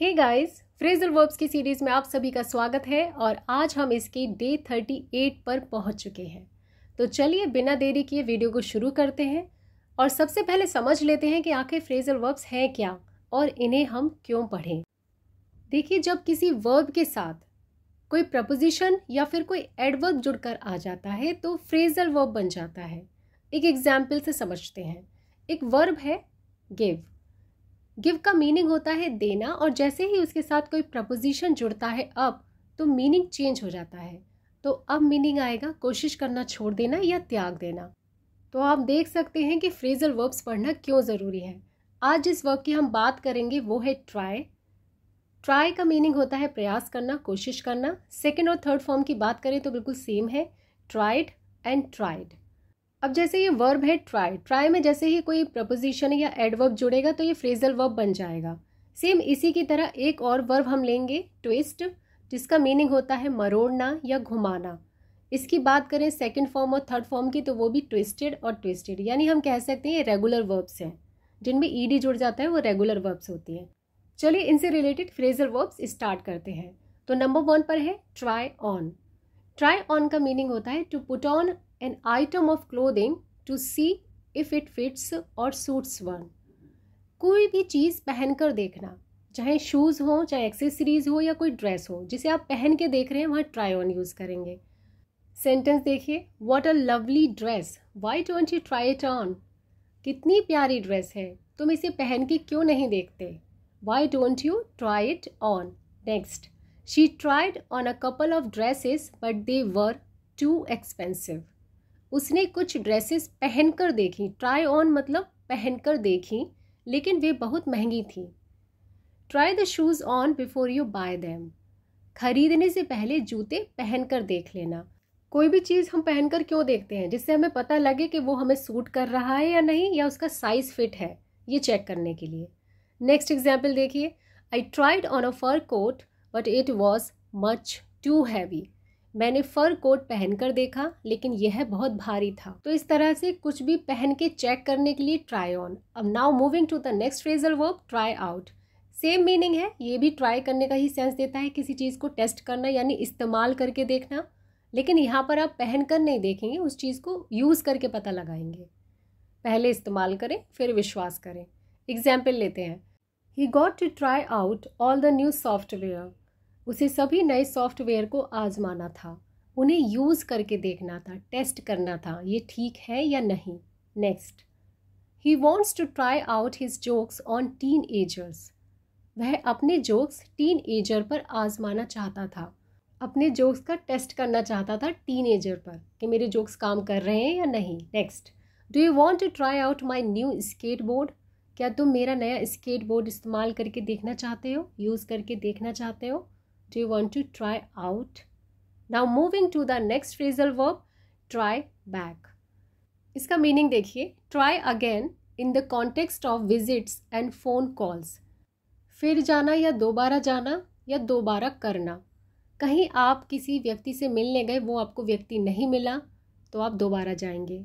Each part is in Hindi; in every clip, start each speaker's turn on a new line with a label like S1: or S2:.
S1: हे गाइस फ्रेजल वर्ब्स की सीरीज़ में आप सभी का स्वागत है और आज हम इसके डे थर्टी एट पर पहुंच चुके हैं तो चलिए बिना देरी किए वीडियो को शुरू करते हैं और सबसे पहले समझ लेते हैं कि आखिर फ्रेजल वर्ब्स हैं क्या और इन्हें हम क्यों पढ़ें देखिए जब किसी वर्ब के साथ कोई प्रपोजिशन या फिर कोई एडवर्ब जुड़कर आ जाता है तो फ्रेजल वर्ब बन जाता है एक एग्जाम्पल से समझते हैं एक वर्ब है गिव गिव का मीनिंग होता है देना और जैसे ही उसके साथ कोई प्रपोजिशन जुड़ता है अब तो मीनिंग चेंज हो जाता है तो अब मीनिंग आएगा कोशिश करना छोड़ देना या त्याग देना तो आप देख सकते हैं कि फ्रेजल वर्ब्स पढ़ना क्यों ज़रूरी है आज जिस वर्ब की हम बात करेंगे वो है ट्राई ट्राई का मीनिंग होता है प्रयास करना कोशिश करना सेकेंड और थर्ड फॉर्म की बात करें तो बिल्कुल सेम है ट्राइड एंड ट्राइड अब जैसे ये वर्ब है ट्राई ट्राई में जैसे ही कोई प्रपोजिशन या एडवर्ब जुड़ेगा तो ये फ्रेजल वर्ब बन जाएगा सेम इसी की तरह एक और वर्ब हम लेंगे ट्विस्ट जिसका मीनिंग होता है मरोड़ना या घुमाना इसकी बात करें सेकेंड फॉर्म और थर्ड फॉर्म की तो वो भी ट्विस्टेड और ट्विस्टेड यानी हम कह सकते हैं ये रेगुलर वर्ब्स हैं जिनमें ईडी जुड़ जाता है वो रेगुलर वर्ब्स होती हैं चलिए इनसे रिलेटेड फ्रेजल वर्ब्स स्टार्ट करते हैं तो नंबर वन पर है ट्राई ऑन ट्राई ऑन का मीनिंग होता है to put on an item of clothing to see if it fits or suits one. कोई भी चीज़ पहन कर देखना चाहे शूज़ हो चाहे एक्सेसरीज़ हो या कोई ड्रेस हो जिसे आप पहन के देख रहे हैं वहाँ ट्राई ऑन यूज़ करेंगे सेंटेंस देखिए what a lovely dress why don't you try it on कितनी प्यारी ड्रेस है तुम इसे पहन के क्यों नहीं देखते why don't you try it on next she tried on a couple of dresses but they were too expensive उसने कुछ ड्रेसेस पहन कर देखी ट्राई ऑन मतलब पहन कर देखी लेकिन वे बहुत महंगी थी try the shoes on before you buy them खरीदने से पहले जूते पहन कर देख लेना कोई भी चीज़ हम पहन कर क्यों देखते हैं जिससे हमें पता लगे कि वो हमें सूट कर रहा है या नहीं या उसका साइज़ फिट है ये चेक करने के लिए नेक्स्ट एग्जाम्पल देखिए I tried on a fur coat but it was much too heavy मैंने फर कोट पहनकर देखा लेकिन यह बहुत भारी था तो इस तरह से कुछ भी पहन के चेक करने के लिए ट्राई ऑन अब now moving to the next phrasal verb try out same meaning है ये भी ट्राई करने का ही सेंस देता है किसी चीज़ को टेस्ट करना यानी इस्तेमाल करके देखना लेकिन यहाँ पर आप पहन कर नहीं देखेंगे उस चीज़ को यूज़ करके पता लगाएंगे पहले इस्तेमाल करें फिर विश्वास करें एग्जाम्पल लेते हैं he got to try out all the new software उसे सभी नए सॉफ्टवेयर को आजमाना था उन्हें यूज़ करके देखना था टेस्ट करना था ये ठीक है या नहीं next he wants to try out his jokes on teenagers वह अपने जोक्स टीन एजर पर आजमाना चाहता था अपने जोक्स का टेस्ट करना चाहता था टीन एजर पर कि मेरे जोक्स काम कर रहे हैं या नहीं next do you want to try out my new skateboard क्या तुम मेरा नया स्केट बोर्ड इस्तेमाल करके देखना चाहते हो यूज़ करके देखना चाहते हो Do you want to try out? Now moving to the next phrasal verb, try back. इसका मीनिंग देखिए try again in the context of visits and phone calls फिर जाना या दोबारा जाना या दोबारा करना कहीं आप किसी व्यक्ति से मिलने गए वो आपको व्यक्ति नहीं मिला तो आप दोबारा जाएंगे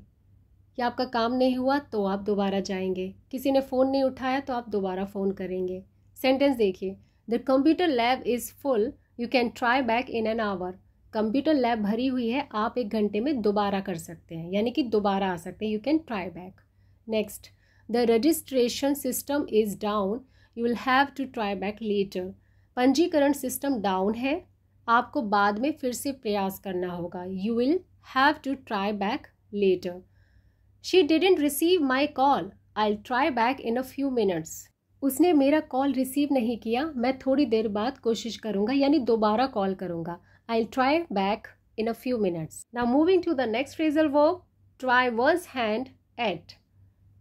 S1: या आपका काम नहीं हुआ तो आप दोबारा जाएंगे किसी ने फ़ोन नहीं उठाया तो आप दोबारा फ़ोन करेंगे सेंटेंस देखिए the computer lab is full you can try back in an hour computer lab भरी हुई है आप एक घंटे में दोबारा कर सकते हैं यानी कि दोबारा आ सकते हैं you can try back next the registration system is down you will have to try back later पंजीकरण सिस्टम डाउन है आपको बाद में फिर से प्रयास करना होगा you will have to try back later she didn't receive my call I try back in a few minutes उसने मेरा कॉल रिसीव नहीं किया मैं थोड़ी देर बाद कोशिश करूंगा यानी दोबारा कॉल करूँगा I try back in a few minutes ना moving to the next phrasal वो try one's hand at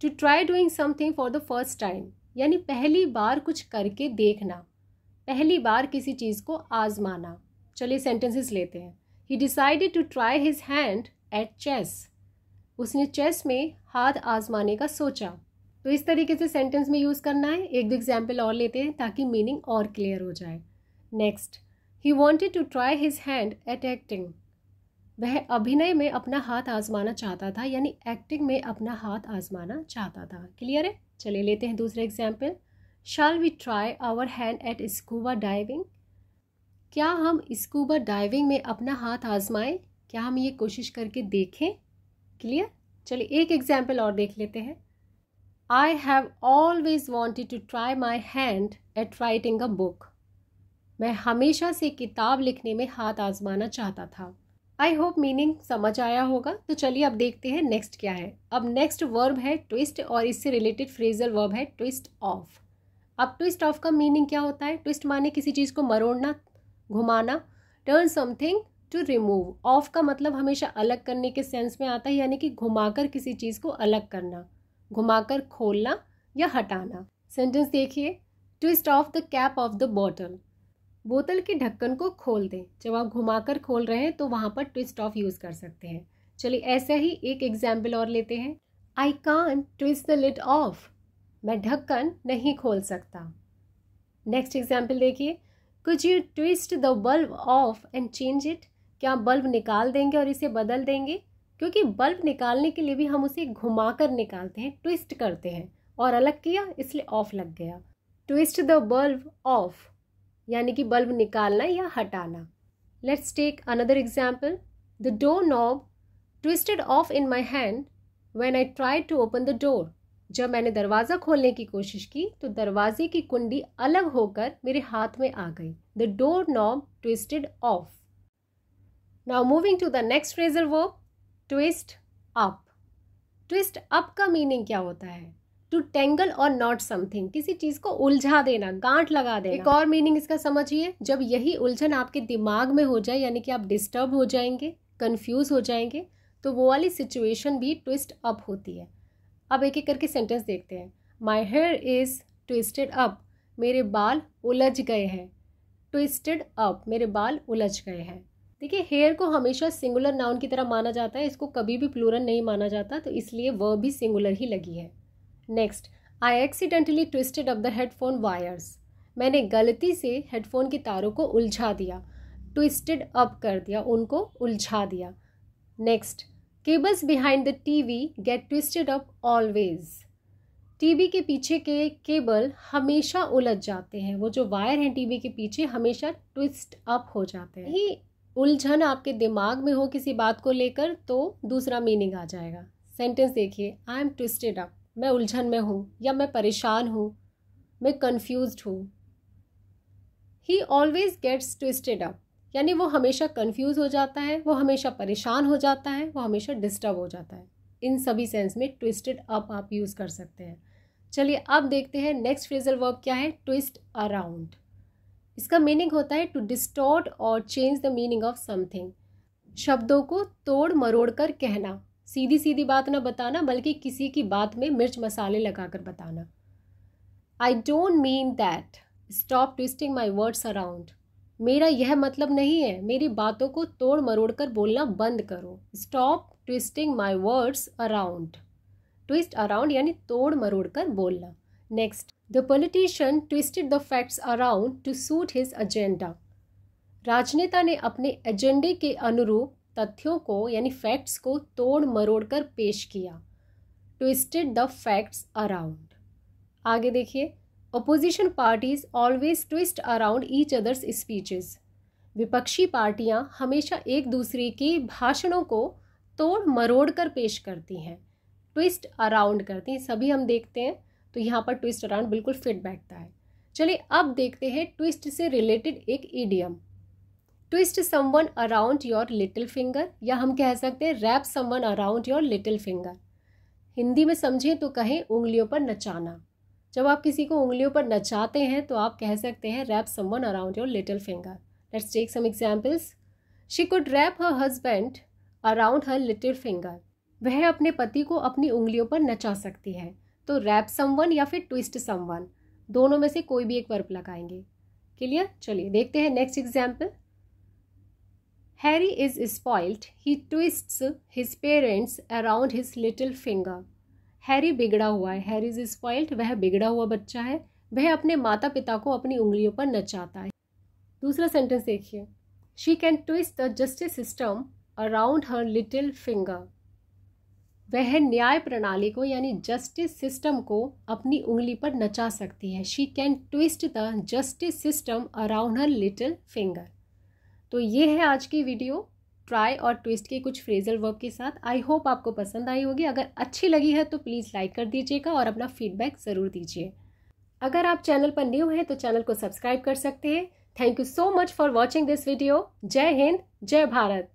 S1: to try doing something for the first time यानी पहली बार कुछ करके देखना पहली बार किसी चीज़ को आजमाना चलिए सेंटेंसेस लेते हैं he decided to try his hand at chess उसने चेस में हाथ आजमाने का सोचा तो इस तरीके से सेंटेंस में यूज़ करना है एक दो एग्जाम्पल और लेते हैं ताकि मीनिंग और क्लियर हो जाए next he wanted to try his hand at acting वह अभिनय में अपना हाथ आजमाना चाहता था यानी एक्टिंग में अपना हाथ आजमाना चाहता था क्लियर है चले लेते हैं दूसरे example shall we try our hand at scuba diving क्या हम स्कूबा डाइविंग में अपना हाथ आजमाएं क्या हम ये कोशिश करके देखें क्लियर चलिए एक एग्जाम्पल और देख लेते हैं I have always wanted to try my hand at writing a book. मैं हमेशा से किताब लिखने में हाथ आजमाना चाहता था आई होप मीनिंग समझ आया होगा तो चलिए अब देखते हैं नेक्स्ट क्या है अब नेक्स्ट वर्ब है ट्विस्ट और इससे रिलेटेड फ्रेजल वर्ब है ट्विस्ट ऑफ अब ट्विस्ट ऑफ का मीनिंग क्या होता है ट्विस्ट माने किसी चीज़ को मरोड़ना घुमाना turn something to remove off का मतलब हमेशा अलग करने के सेंस में आता है यानी कि घुमाकर किसी चीज़ को अलग करना घुमाकर खोलना या हटाना सेंटेंस देखिए twist off the cap off the bottle बोतल के ढक्कन को खोल दें जब आप घुमाकर खोल रहे हैं तो वहाँ पर ट्विस्ट ऑफ यूज़ कर सकते हैं चलिए ऐसा ही एक एग्जाम्पल और लेते हैं I can't twist the lid off मैं ढक्कन नहीं खोल सकता नेक्स्ट एग्जाम्पल देखिए कुछ you twist the bulb off and change it क्या बल्ब निकाल देंगे और इसे बदल देंगे क्योंकि बल्ब निकालने के लिए भी हम उसे घुमाकर निकालते हैं ट्विस्ट करते हैं और अलग किया इसलिए ऑफ लग गया ट्विस्ट द बल्ब ऑफ यानी कि बल्ब निकालना या हटाना let's take another example the door knob twisted off in my hand when I try to open the door जब मैंने दरवाज़ा खोलने की कोशिश की तो दरवाजे की कुंडी अलग होकर मेरे हाथ में आ गई the door knob twisted off now moving to the next phrasal verb twist up twist up का मीनिंग क्या होता है टू टेंगल और नॉट समथिंग किसी चीज को उलझा देना गांठ लगा देना एक और मीनिंग इसका समझिए जब यही उलझन आपके दिमाग में हो जाए यानी कि आप डिस्टर्ब हो जाएंगे कंफ्यूज हो जाएंगे तो वो वाली सिचुएशन भी ट्विस्ट अप होती है अब एक एक करके सेंटेंस देखते हैं my hair is twisted up मेरे बाल उलझ गए हैं ट्विस्टेड अप मेरे बाल उलझ गए हैं देखिए हेयर को हमेशा सिंगुलर नाउन की तरह माना जाता है इसको कभी भी प्लूरल नहीं माना जाता तो इसलिए वह भी सिंगुलर ही लगी है next I accidentally twisted up the headphone wires मैंने गलती से हेडफोन के तारों को उलझा दिया ट्विस्टेड अप कर दिया उनको उलझा दिया next cables behind the T V get twisted up always TV के पीछे के केबल हमेशा उलझ जाते हैं वो जो वायर हैं टीवी के पीछे हमेशा ट्विस्ट अप हो जाते हैं उलझन आपके दिमाग में हो किसी बात को लेकर तो दूसरा मीनिंग आ जाएगा सेंटेंस देखिए आई एम ट्विस्टेड अप मैं उलझन में हूँ या मैं परेशान हूँ मैं कन्फ्यूज हूँ he always gets twisted up यानी वो हमेशा कन्फ्यूज हो जाता है वो हमेशा परेशान हो जाता है वो हमेशा डिस्टर्ब हो जाता है इन सभी सेंस में ट्विस्टेड अप आप यूज़ कर सकते हैं चलिए अब देखते हैं नेक्स्ट फ्रेजल वर्ब क्या है ट्विस्ट अराउंड इसका मीनिंग होता है टू डिस्टोर्ट और change the meaning of something शब्दों को तोड़ मरोड़ कर कहना सीधी सीधी बात ना बताना बल्कि किसी की बात में मिर्च मसाले लगाकर बताना I don't mean that stop twisting my words around मेरा यह मतलब नहीं है मेरी बातों को तोड़ मरोड़ कर बोलना बंद करो stop twisting my words around twist around यानी तोड़ मरोड़ कर बोलना next The politician twisted the facts around to suit his agenda. राजनेता ने अपने एजेंडे के अनुरूप तथ्यों को यानी फैक्ट्स को तोड़ मरोड़ कर पेश किया ट्विस्टेड द फैक्ट्स अराउंड आगे देखिए opposition parties always twist around each other's speeches विपक्षी पार्टियां हमेशा एक दूसरे के भाषणों को तोड़ मरोड़ कर पेश करती हैं ट्विस्ट अराउंड करती हैं सभी हम देखते हैं तो यहाँ पर ट्विस्ट अराउंड बिल्कुल फिट बैठता है चलिए अब देखते हैं ट्विस्ट से रिलेटेड एक idiom twist someone around your little finger या हम कह सकते हैं wrap someone around your little finger Hindi में समझें तो कहें उंगलियों पर नचाना जब आप किसी को उंगलियों पर नचाते हैं तो आप कह सकते हैं wrap someone around your little finger let's take some examples she could wrap her husband around her little finger वह अपने पति को अपनी उंगलियों पर नचा सकती है तो रैप समवन या फिर ट्विस्ट समवन दोनों में से कोई भी एक वर्ब लगाएंगे क्लियर चलिए देखते हैं next example Harry is spoiled he twists his parents around his little finger Harry बिगड़ा हुआ है हैरी इज स्पॉइल्ड वह बिगड़ा हुआ बच्चा है वह अपने माता पिता को अपनी उंगलियों पर नचाता है दूसरा सेंटेंस देखिए she can twist the justice system around her little finger वह न्याय प्रणाली को यानी जस्टिस सिस्टम को अपनी उंगली पर नचा सकती है she can twist the justice system around her little finger तो ये है आज की वीडियो ट्राई और ट्विस्ट के कुछ फ्रेजल वर्क के साथ आई होप आपको पसंद आई होगी अगर अच्छी लगी है तो प्लीज़ लाइक कर दीजिएगा और अपना फीडबैक ज़रूर दीजिए अगर आप चैनल पर न्यू हैं तो चैनल को सब्सक्राइब कर सकते हैं thank you so much for watching this video जय हिंद जय भारत